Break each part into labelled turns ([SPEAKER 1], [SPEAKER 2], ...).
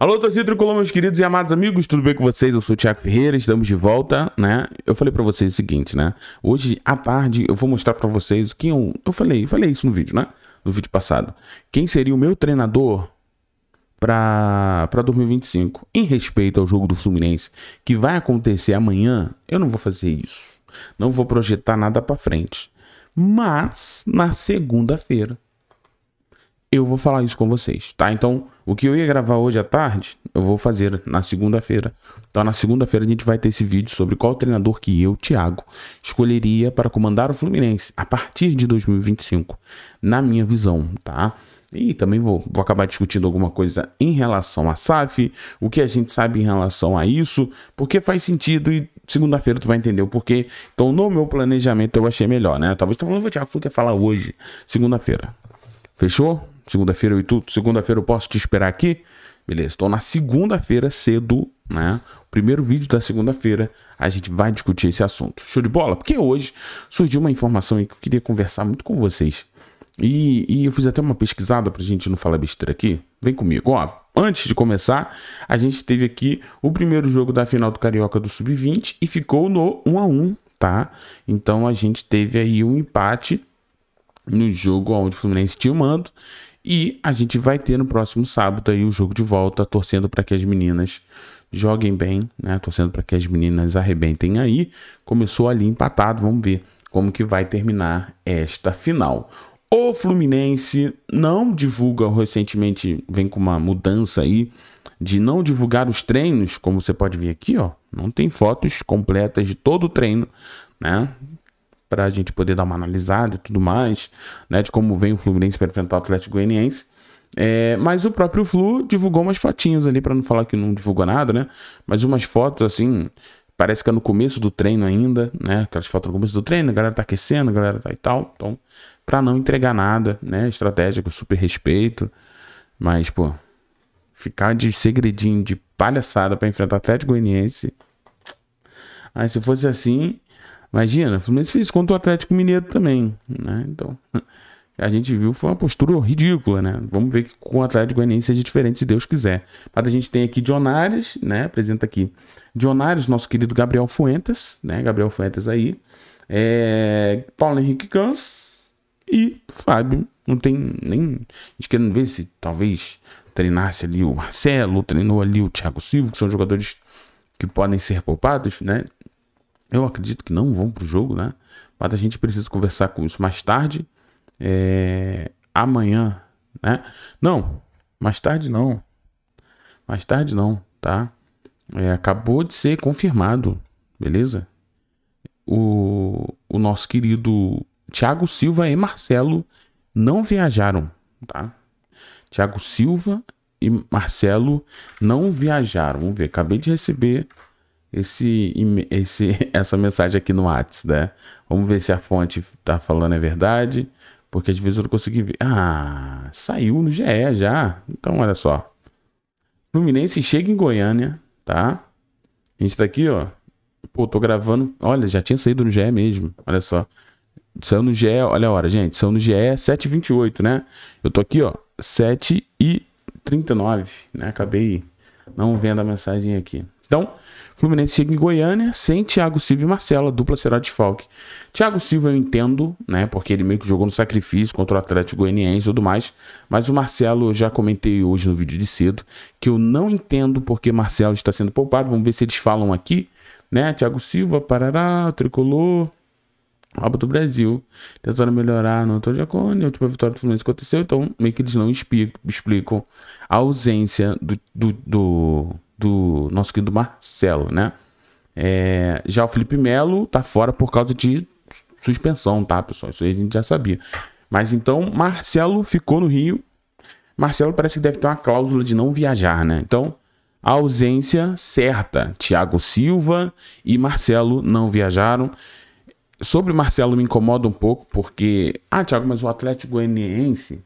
[SPEAKER 1] Alô, torcida tricolor, meus queridos e amados amigos, tudo bem com vocês? Eu sou o Thiago Ferreira, estamos de volta, né? Eu falei para vocês o seguinte, né? Hoje à tarde eu vou mostrar para vocês quem eu, é eu falei, eu falei isso no vídeo, né? No vídeo passado. Quem seria o meu treinador para para 2025? Em respeito ao jogo do Fluminense que vai acontecer amanhã, eu não vou fazer isso. Não vou projetar nada para frente. Mas na segunda-feira eu vou falar isso com vocês, tá? Então, o que eu ia gravar hoje à tarde, eu vou fazer na segunda-feira. Então, na segunda-feira a gente vai ter esse vídeo sobre qual treinador que eu, Thiago, escolheria para comandar o Fluminense a partir de 2025, na minha visão, tá? E também vou, vou acabar discutindo alguma coisa em relação à SAF, o que a gente sabe em relação a isso, porque faz sentido e segunda-feira tu vai entender o porquê. Então, no meu planejamento eu achei melhor, né? Talvez tu falando, Thiago, o que falar hoje, segunda-feira. Fechou? Segunda-feira eu e segunda-feira eu posso te esperar aqui? Beleza, então na segunda-feira cedo, né? Primeiro vídeo da segunda-feira, a gente vai discutir esse assunto. Show de bola? Porque hoje surgiu uma informação aí que eu queria conversar muito com vocês. E, e eu fiz até uma pesquisada pra gente não falar besteira aqui. Vem comigo, ó. Antes de começar, a gente teve aqui o primeiro jogo da final do Carioca do Sub-20 e ficou no 1 a 1 tá? Então a gente teve aí um empate no jogo onde o Fluminense tinha o mando e a gente vai ter no próximo sábado aí o jogo de volta, torcendo para que as meninas joguem bem, né? Torcendo para que as meninas arrebentem aí. Começou ali empatado, vamos ver como que vai terminar esta final. O Fluminense não divulga recentemente, vem com uma mudança aí de não divulgar os treinos, como você pode ver aqui, ó. Não tem fotos completas de todo o treino, né? para a gente poder dar uma analisada e tudo mais, né, de como vem o Fluminense para enfrentar o Atlético Goianiense. É, mas o próprio Flu divulgou umas fotinhas ali, para não falar que não divulgou nada, né? Mas umas fotos assim, parece que é no começo do treino ainda, né? Aquelas fotos no começo do treino, a galera tá aquecendo, a galera tá e tal. Então, para não entregar nada, né? Estratégia super respeito. Mas, pô, ficar de segredinho, de palhaçada para enfrentar o Atlético Goianiense. Aí, se fosse assim, Imagina, o Fluminense fez contra o Atlético Mineiro também, né? Então, a gente viu foi uma postura ridícula, né? Vamos ver que com o Atlético Goianiense seja diferente, se Deus quiser. Mas a gente tem aqui Dionários, né? Apresenta aqui Dionários, nosso querido Gabriel Fuentes, né? Gabriel Fuentes aí. É... Paulo Henrique Cans e Fábio. Não tem nem. A gente querendo ver se talvez treinasse ali o Marcelo, treinou ali o Thiago Silva, que são jogadores que podem ser poupados, né? Eu acredito que não vão para o jogo, né? Mas a gente precisa conversar com isso mais tarde. É... Amanhã, né? Não, mais tarde não. Mais tarde não, tá? É, acabou de ser confirmado, beleza? O, o nosso querido Thiago Silva e Marcelo não viajaram, tá? Thiago Silva e Marcelo não viajaram. Vamos ver, acabei de receber esse, esse, essa mensagem aqui no Whats, né? Vamos ver se a fonte tá falando é verdade, porque às vezes eu não consegui ver. Ah, saiu no GE já. Então, olha só. Fluminense chega em Goiânia, tá? A gente tá aqui, ó. Pô, tô gravando. Olha, já tinha saído no GE mesmo. Olha só. Saiu no GE, olha a hora, gente. Saiu no GE 7h28, né? Eu tô aqui, ó. 7h39, né? Acabei não vendo a mensagem aqui. Então, Fluminense chega em Goiânia sem Thiago Silva e Marcelo, a dupla será de Falk. Thiago Silva eu entendo, né, porque ele meio que jogou no sacrifício contra o Atlético Goianiense e tudo mais, mas o Marcelo eu já comentei hoje no vídeo de cedo que eu não entendo porque Marcelo está sendo poupado, vamos ver se eles falam aqui, né, Thiago Silva, Parará, Tricolor... Copa do Brasil, tentando melhorar no Antônio Jacone, a última vitória do Fluminense aconteceu, então meio que eles não explicam a ausência do, do, do do nosso querido Marcelo, né? É, já o Felipe Melo tá fora por causa de suspensão, tá, pessoal? Isso aí a gente já sabia. Mas então, Marcelo ficou no Rio. Marcelo parece que deve ter uma cláusula de não viajar, né? Então, a ausência certa. Thiago Silva e Marcelo não viajaram. Sobre Marcelo me incomoda um pouco, porque. Ah, Thiago, mas o Atlético Goianiense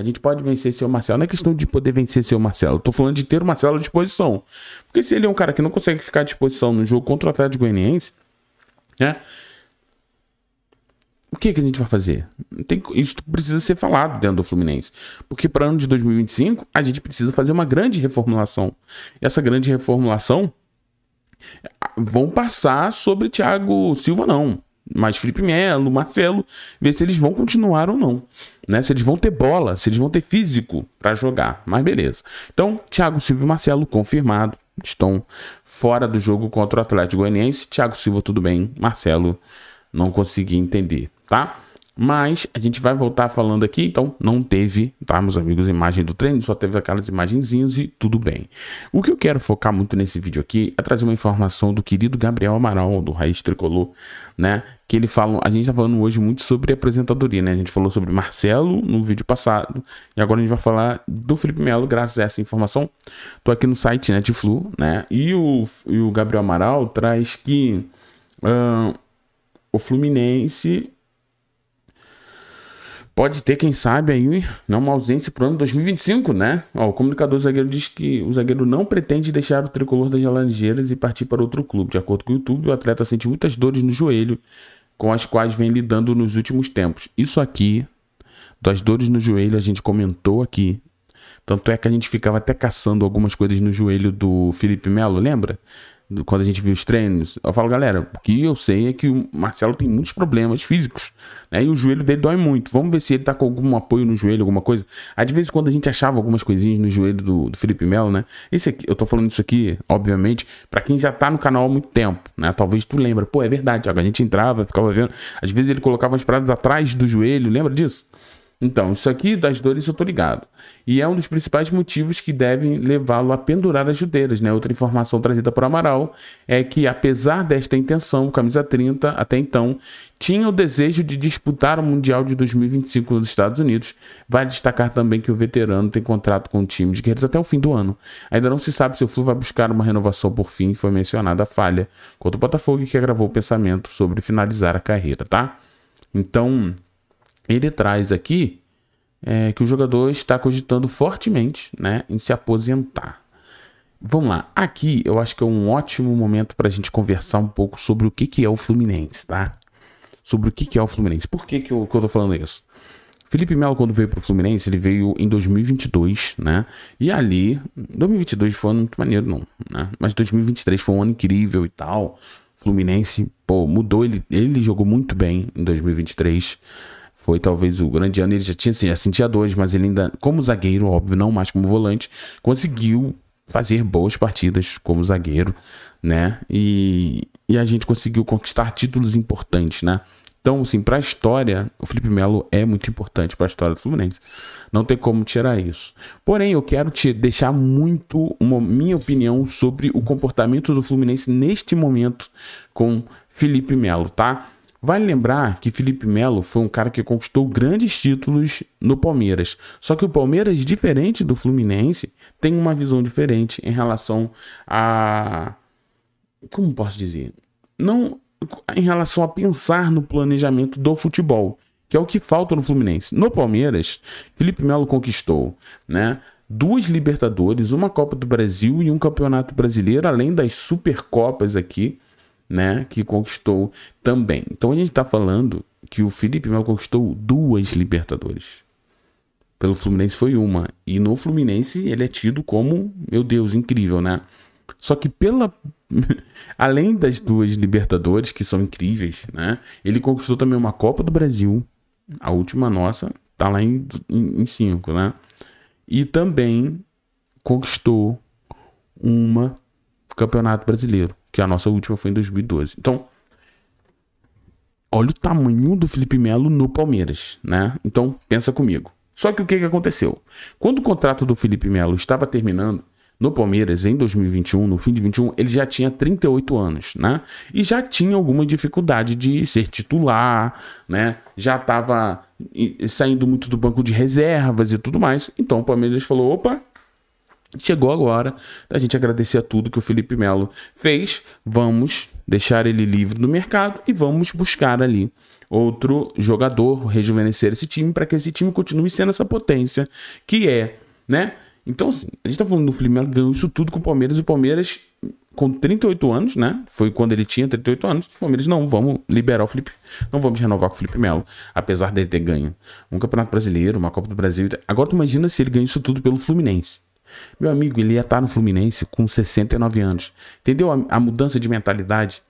[SPEAKER 1] a gente pode vencer seu Marcelo. Não é questão de poder vencer seu Marcelo. Eu tô falando de ter o Marcelo à disposição. Porque se ele é um cara que não consegue ficar à disposição no jogo contra o Atlético Goianiense, né? O que, é que a gente vai fazer? Tem, isso precisa ser falado dentro do Fluminense. Porque para ano de 2025, a gente precisa fazer uma grande reformulação. Essa grande reformulação vão passar sobre Thiago Silva, não mais Felipe Melo, Marcelo, ver se eles vão continuar ou não. Né? Se eles vão ter bola, se eles vão ter físico para jogar. Mas beleza. Então, Thiago Silva e Marcelo confirmado. Estão fora do jogo contra o Atlético Goianiense. Thiago Silva, tudo bem. Marcelo, não consegui entender, tá? Mas a gente vai voltar falando aqui, então não teve, tá, meus amigos, imagem do treino, só teve aquelas imagenzinhas e tudo bem. O que eu quero focar muito nesse vídeo aqui é trazer uma informação do querido Gabriel Amaral, do Raiz Tricolor, né? Que ele fala, a gente tá falando hoje muito sobre apresentadoria, né? A gente falou sobre Marcelo no vídeo passado, e agora a gente vai falar do Felipe Melo, graças a essa informação. Tô aqui no site Netflu, né, né? E o, e o Gabriel Amaral traz que uh, o Fluminense Pode ter, quem sabe, aí não né, uma ausência para o ano 2025, né? Ó, o comunicador zagueiro diz que o zagueiro não pretende deixar o tricolor das Laranjeiras e partir para outro clube. De acordo com o YouTube, o atleta sente muitas dores no joelho, com as quais vem lidando nos últimos tempos. Isso aqui, das dores no joelho, a gente comentou aqui. Tanto é que a gente ficava até caçando algumas coisas no joelho do Felipe Melo, lembra? quando a gente viu os treinos, eu falo, galera, o que eu sei é que o Marcelo tem muitos problemas físicos, né? E o joelho dele dói muito. Vamos ver se ele tá com algum apoio no joelho, alguma coisa. Às vezes, quando a gente achava algumas coisinhas no joelho do, do Felipe Melo, né? Esse aqui, eu tô falando isso aqui, obviamente, para quem já tá no canal há muito tempo, né? Talvez tu lembra. Pô, é verdade, a gente entrava, ficava vendo. Às vezes ele colocava as paradas atrás do joelho, lembra disso? Então, isso aqui das dores eu tô ligado. E é um dos principais motivos que devem levá-lo a pendurar as judeiras, né? Outra informação trazida por Amaral é que, apesar desta intenção, o camisa 30, até então, tinha o desejo de disputar o Mundial de 2025 nos Estados Unidos. Vai destacar também que o veterano tem contrato com o time de guerreiros até o fim do ano. Ainda não se sabe se o Flu vai buscar uma renovação por fim, foi mencionada a falha contra o Botafogo que agravou o pensamento sobre finalizar a carreira, tá? Então, ele traz aqui é, que o jogador está cogitando fortemente né, em se aposentar. Vamos lá, aqui eu acho que é um ótimo momento para a gente conversar um pouco sobre o que, que é o Fluminense, tá? Sobre o que, que é o Fluminense. Por que, que, eu, que eu tô falando isso? Felipe Melo, quando veio para o Fluminense, ele veio em 2022, né? E ali, 2022 foi um ano muito maneiro, não, né? Mas 2023 foi um ano incrível e tal. Fluminense, pô, mudou, ele, ele jogou muito bem em 2023. Foi talvez o grande ano, ele já tinha, assim, já sentia dores, mas ele ainda, como zagueiro, óbvio, não mais como volante, conseguiu fazer boas partidas como zagueiro, né? E, e a gente conseguiu conquistar títulos importantes, né? Então, assim, para a história, o Felipe Melo é muito importante para a história do Fluminense. Não tem como tirar isso. Porém, eu quero te deixar muito uma minha opinião sobre o comportamento do Fluminense neste momento com Felipe Melo, tá? Vale lembrar que Felipe Melo foi um cara que conquistou grandes títulos no Palmeiras. Só que o Palmeiras, diferente do Fluminense, tem uma visão diferente em relação a. Como posso dizer? Não. Em relação a pensar no planejamento do futebol, que é o que falta no Fluminense. No Palmeiras, Felipe Melo conquistou, né? duas Libertadores, uma Copa do Brasil e um Campeonato Brasileiro, além das Supercopas aqui né, que conquistou também. Então a gente está falando que o Felipe Melo conquistou duas Libertadores. Pelo Fluminense foi uma. E no Fluminense ele é tido como, meu Deus, incrível, né? Só que pela. Além das duas Libertadores, que são incríveis, né? Ele conquistou também uma Copa do Brasil. A última nossa, tá lá em, em, em cinco, né? E também conquistou uma Campeonato Brasileiro que a nossa última foi em 2012. Então, olha o tamanho do Felipe Melo no Palmeiras, né? Então, pensa comigo. Só que o que, que aconteceu? Quando o contrato do Felipe Melo estava terminando, no Palmeiras, em 2021, no fim de 21, ele já tinha 38 anos, né? E já tinha alguma dificuldade de ser titular, né? Já estava saindo muito do banco de reservas e tudo mais. Então o Palmeiras falou: opa, Chegou a da gente agradecer a tudo que o Felipe Melo fez. Vamos deixar ele livre no mercado e vamos buscar ali outro jogador, rejuvenescer esse time para que esse time continue sendo essa potência que é, né? Então, assim, a gente tá falando do Felipe Melo ganhou isso tudo com o Palmeiras e o Palmeiras com 38 anos, né? Foi quando ele tinha 38 anos. O Palmeiras não, vamos liberar o Felipe, não vamos renovar com o Felipe Melo, apesar dele ter ganho um Campeonato Brasileiro, uma Copa do Brasil. Agora tu imagina se ele ganha isso tudo pelo Fluminense. Meu amigo, ele ia estar tá no Fluminense com 69 anos. Entendeu a, a mudança de mentalidade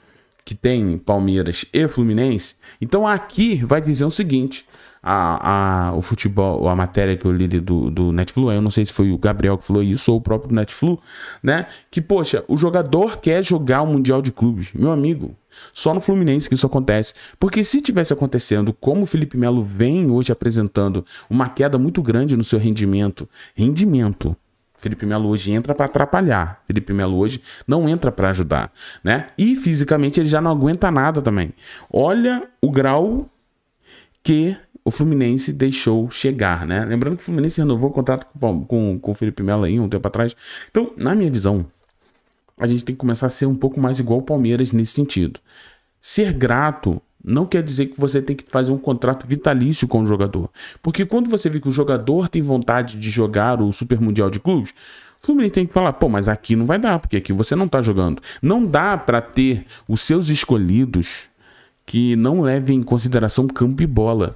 [SPEAKER 1] que tem Palmeiras e Fluminense? Então aqui vai dizer o seguinte: a, a, o futebol, a matéria que eu li do, do Netflu, eu não sei se foi o Gabriel que falou isso ou o próprio Netflu, né? Que, poxa, o jogador quer jogar o Mundial de Clubes. Meu amigo, só no Fluminense que isso acontece. Porque se tivesse acontecendo como o Felipe Melo vem hoje apresentando uma queda muito grande no seu rendimento, rendimento, Felipe Melo hoje entra para atrapalhar. Felipe Melo hoje não entra para ajudar, né? E fisicamente ele já não aguenta nada também. Olha o grau que o Fluminense deixou chegar, né? Lembrando que o Fluminense renovou o contrato com, com, com o Felipe Melo aí um tempo atrás. Então, na minha visão, a gente tem que começar a ser um pouco mais igual o Palmeiras nesse sentido. Ser grato não quer dizer que você tem que fazer um contrato vitalício com o jogador. Porque quando você vê que o jogador tem vontade de jogar o Super Mundial de Clubes, o Fluminense tem que falar, pô, mas aqui não vai dar, porque aqui você não tá jogando. Não dá para ter os seus escolhidos que não levem em consideração campo e bola.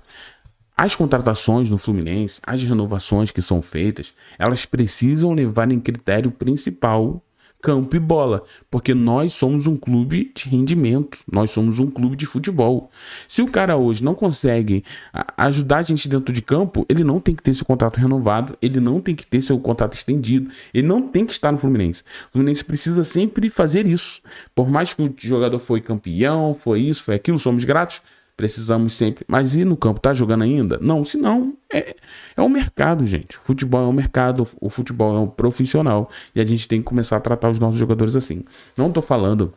[SPEAKER 1] As contratações no Fluminense, as renovações que são feitas, elas precisam levar em critério principal campo e bola, porque nós somos um clube de rendimento, nós somos um clube de futebol. Se o cara hoje não consegue ajudar a gente dentro de campo, ele não tem que ter seu contrato renovado, ele não tem que ter seu contrato estendido, ele não tem que estar no Fluminense. O Fluminense precisa sempre fazer isso. Por mais que o jogador foi campeão, foi isso, foi aquilo, somos gratos, Precisamos sempre. Mas e no campo? Tá jogando ainda? Não, senão é, é um mercado, gente. O futebol é um mercado, o futebol é um profissional. E a gente tem que começar a tratar os nossos jogadores assim. Não tô falando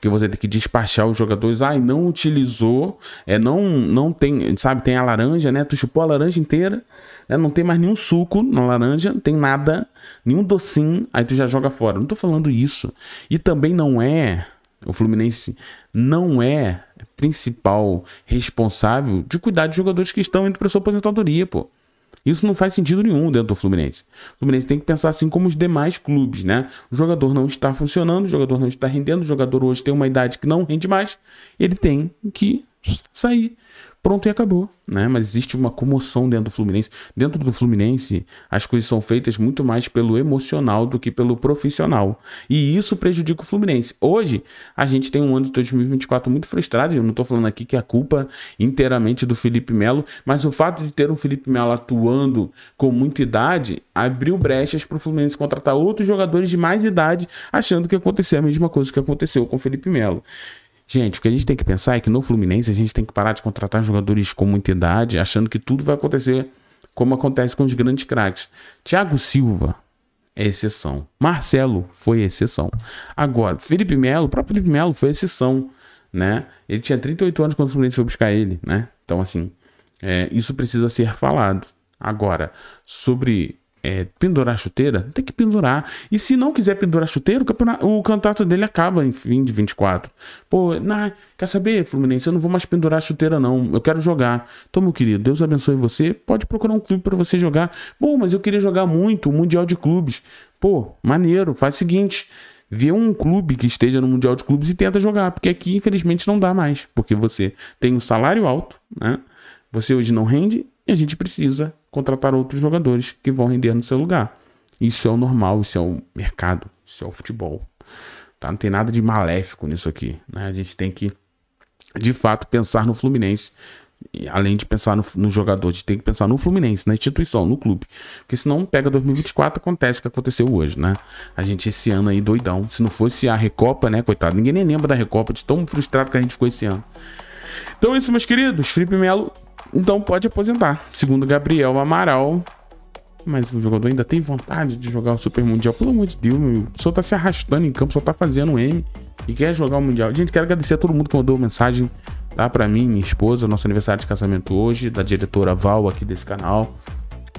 [SPEAKER 1] que você tem que despachar os jogadores. Ai, ah, não utilizou, é não não tem, sabe, tem a laranja, né? Tu chupou a laranja inteira, né? Não tem mais nenhum suco na laranja, não tem nada, nenhum docinho, aí tu já joga fora. Não tô falando isso. E também não é o Fluminense não é principal responsável de cuidar de jogadores que estão indo para sua aposentadoria, pô. Isso não faz sentido nenhum dentro do Fluminense. O Fluminense tem que pensar assim como os demais clubes, né? O jogador não está funcionando, o jogador não está rendendo, o jogador hoje tem uma idade que não rende mais, ele tem que sair. Pronto e acabou, né? Mas existe uma comoção dentro do Fluminense. Dentro do Fluminense, as coisas são feitas muito mais pelo emocional do que pelo profissional. E isso prejudica o Fluminense. Hoje, a gente tem um ano de 2024 muito frustrado, e eu não estou falando aqui que é a culpa inteiramente do Felipe Melo, mas o fato de ter um Felipe Melo atuando com muita idade abriu brechas para o Fluminense contratar outros jogadores de mais idade, achando que ia acontecer a mesma coisa que aconteceu com o Felipe Melo. Gente, o que a gente tem que pensar é que no Fluminense a gente tem que parar de contratar jogadores com muita idade, achando que tudo vai acontecer como acontece com os grandes craques. Thiago Silva é exceção. Marcelo foi exceção. Agora, Felipe Melo, o próprio Felipe Melo foi exceção, né? Ele tinha 38 anos quando o Fluminense foi buscar ele, né? Então, assim, é, isso precisa ser falado. Agora, sobre é, pendurar a chuteira, tem que pendurar. E se não quiser pendurar a chuteira, o, o contrato dele acaba em fim de 24. Pô, nah, quer saber, Fluminense? Eu não vou mais pendurar a chuteira, não. Eu quero jogar. Então, meu querido, Deus abençoe você. Pode procurar um clube para você jogar. Bom, mas eu queria jogar muito, o Mundial de Clubes. Pô, maneiro, faz o seguinte. Vê um clube que esteja no Mundial de Clubes e tenta jogar, porque aqui, infelizmente, não dá mais. Porque você tem um salário alto, né? Você hoje não rende e a gente precisa contratar outros jogadores que vão render no seu lugar. Isso é o normal, isso é o mercado, isso é o futebol. Tá? Não tem nada de maléfico nisso aqui. Né? A gente tem que, de fato, pensar no Fluminense. além de pensar no, no, jogador, a gente tem que pensar no Fluminense, na instituição, no clube. Porque senão pega 2024, acontece o que aconteceu hoje, né? A gente esse ano aí doidão. Se não fosse a Recopa, né, coitado? Ninguém nem lembra da Recopa, de tão frustrado que a gente ficou esse ano. Então é isso, meus queridos. Felipe Melo então pode aposentar, segundo Gabriel Amaral. Mas o jogador ainda tem vontade de jogar o Super Mundial. Pelo amor de Deus, meu. Só tá se arrastando em campo, só tá fazendo M e quer jogar o Mundial. Gente, quero agradecer a todo mundo que mandou mensagem tá? para mim, minha esposa, nosso aniversário de casamento hoje, da diretora Val aqui desse canal.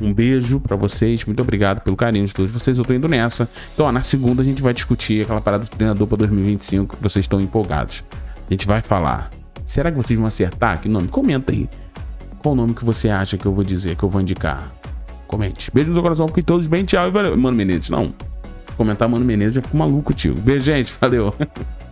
[SPEAKER 1] Um beijo para vocês, muito obrigado pelo carinho de todos vocês. Eu tô indo nessa. Então, ó, na segunda a gente vai discutir aquela parada do treinador para 2025 que vocês estão empolgados. A gente vai falar. Será que vocês vão acertar? Que nome? Comenta aí. Qual o nome que você acha que eu vou dizer, que eu vou indicar? Comente. Beijo no seu coração, fiquem todos bem, tchau e valeu. Mano Menezes, não. Comentar Mano Menezes já é fico maluco, tio. Beijo, gente, valeu.